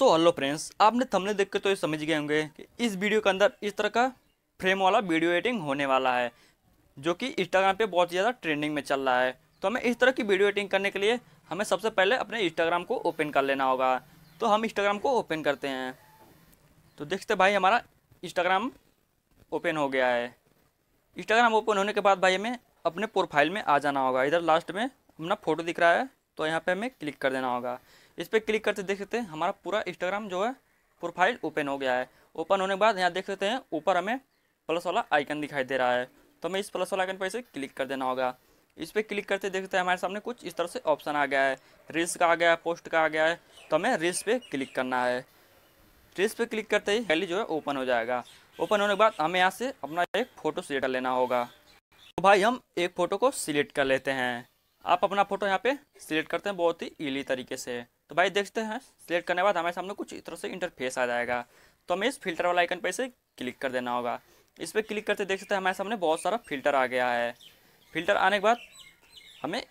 सो hello friends आपने thumbnail देख के तो ये समझ गए होंगे कि इस वीडियो के अंदर इस तरह का फ्रेम वाला वीडियो एडिटिंग होने वाला है जो कि इंस्टाग्राम पे बहुत ज़्यादा ट्रेंडिंग में चल रहा है तो हमें इस तरह की वीडियो एडिटिंग करने के लिए हमें सबसे पहले अपने इंस्टाग्राम को ओपन कर लेना होगा तो हम इंस्टाग्राम को ओपन करते हैं तो देखते भाई हमारा इंस्टाग्राम ओपन हो गया है इंस्टाग्राम ओपन होने के बाद भाई हमें अपने प्रोफाइल में आ जाना होगा इधर लास्ट में अपना फ़ोटो दिख रहा है तो यहाँ पर हमें क्लिक कर देना होगा इस पर क्लिक करते देख सकते हैं हमारा पूरा इंस्टाग्राम जो है प्रोफाइल ओपन हो गया है ओपन होने के बाद यहाँ देख सकते हैं ऊपर हमें प्लस वाला आइकन दिखाई दे रहा है तो हमें इस प्लस वाला आइकन पर इसे क्लिक कर देना होगा इस पर क्लिक करते देखते हैं हमारे सामने कुछ इस तरह से ऑप्शन आ गया है रील्स का आ गया है पोस्ट का आ गया है तो हमें रील्स पे क्लिक करना है रील्स पे क्लिक करते ही हेली जो है ओपन हो जाएगा ओपन होने के बाद हमें यहाँ से अपना एक फ़ोटो सिलेक्ट लेना होगा तो भाई हम एक फ़ोटो को सिलेक्ट कर लेते हैं आप अपना फ़ोटो यहाँ पर सिलेक्ट करते हैं बहुत ही ईली तरीके से तो भाई देखते हैं सिलेक्ट करने के बाद हमारे सामने कुछ इस तरह से इंटरफेस आ जाएगा तो हमें इस फिल्टर वाला आइकन पर इसे क्लिक कर देना होगा इस पर क्लिक करते देख सकते हैं हमारे सामने बहुत सारा फिल्टर आ गया है फिल्टर आने के बाद हमें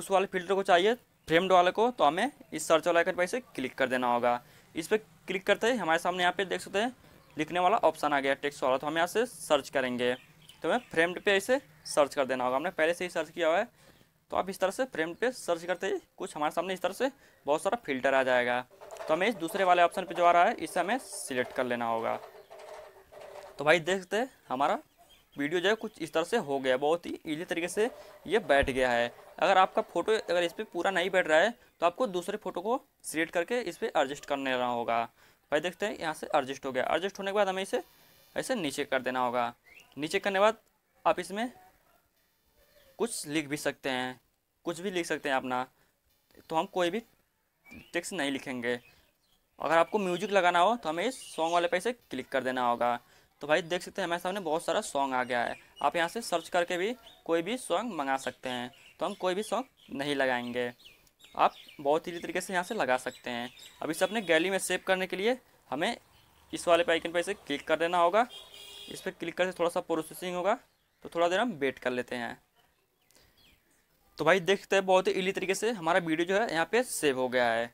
उस वाले फिल्टर को चाहिए फ्रेमड वाले को तो हमें इस सर्च वाला आइकन पर इसे क्लिक कर देना होगा इस पर क्लिक करते ही हमारे सामने यहाँ पे देख सकते हैं लिखने वाला ऑप्शन आ गया टेक्स्ट वाला तो हम यहाँ से सर्च करेंगे तो हमें फ्रेमड पे इसे सर्च कर देना होगा हमने पहले से ही सर्च किया हुआ है तो आप इस तरह से फ्रेम पे सर्च करते ही कुछ हमारे सामने इस तरह से बहुत सारा फिल्टर आ जाएगा तो हमें इस दूसरे वाले ऑप्शन पे जो आ रहा है इसे हमें सिलेक्ट कर लेना होगा तो भाई देखते हमारा वीडियो जो है कुछ इस तरह से हो गया बहुत ही ईजी तरीके से ये बैठ गया है अगर आपका फ़ोटो अगर इस पर पूरा नहीं बैठ रहा है तो आपको दूसरे फ़ोटो को सिलेक्ट करके इस पर एडजस्ट कर लेना होगा भाई देखते हैं यहाँ से एडजस्ट हो गया एडजस्ट होने के बाद हमें इसे ऐसे नीचे कर देना होगा नीचे करने के बाद आप इसमें कुछ लिख भी सकते हैं कुछ भी लिख सकते हैं अपना तो हम कोई भी टेक्स्ट नहीं लिखेंगे अगर आपको म्यूजिक लगाना हो तो हमें इस सॉन्ग वाले पैसे क्लिक कर देना होगा तो भाई देख सकते हैं हमारे सामने बहुत सारा सॉन्ग आ गया है आप यहाँ से सर्च करके भी कोई भी सॉन्ग मंगा सकते हैं तो हम कोई भी सॉन्ग नहीं लगाएंगे आप बहुत ही तरीके से यहाँ से लगा सकते हैं अब इसे अपने गैली में सेव करने के लिए हमें इस वाले पे आइकन पर इसे क्लिक कर देना होगा इस पर क्लिक करके थोड़ा सा प्रोसेसिंग होगा तो थोड़ा देर हम वेट कर लेते हैं तो भाई देखते हैं बहुत ही इली तरीके से हमारा वीडियो जो है यहाँ पे सेव हो गया है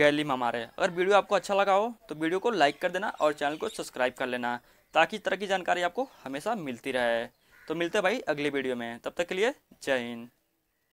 गैली में हमारे अगर वीडियो आपको अच्छा लगा हो तो वीडियो को लाइक कर देना और चैनल को सब्सक्राइब कर लेना ताकि इस तरह की जानकारी आपको हमेशा मिलती रहे तो मिलते हैं भाई अगले वीडियो में तब तक के लिए जय हिंद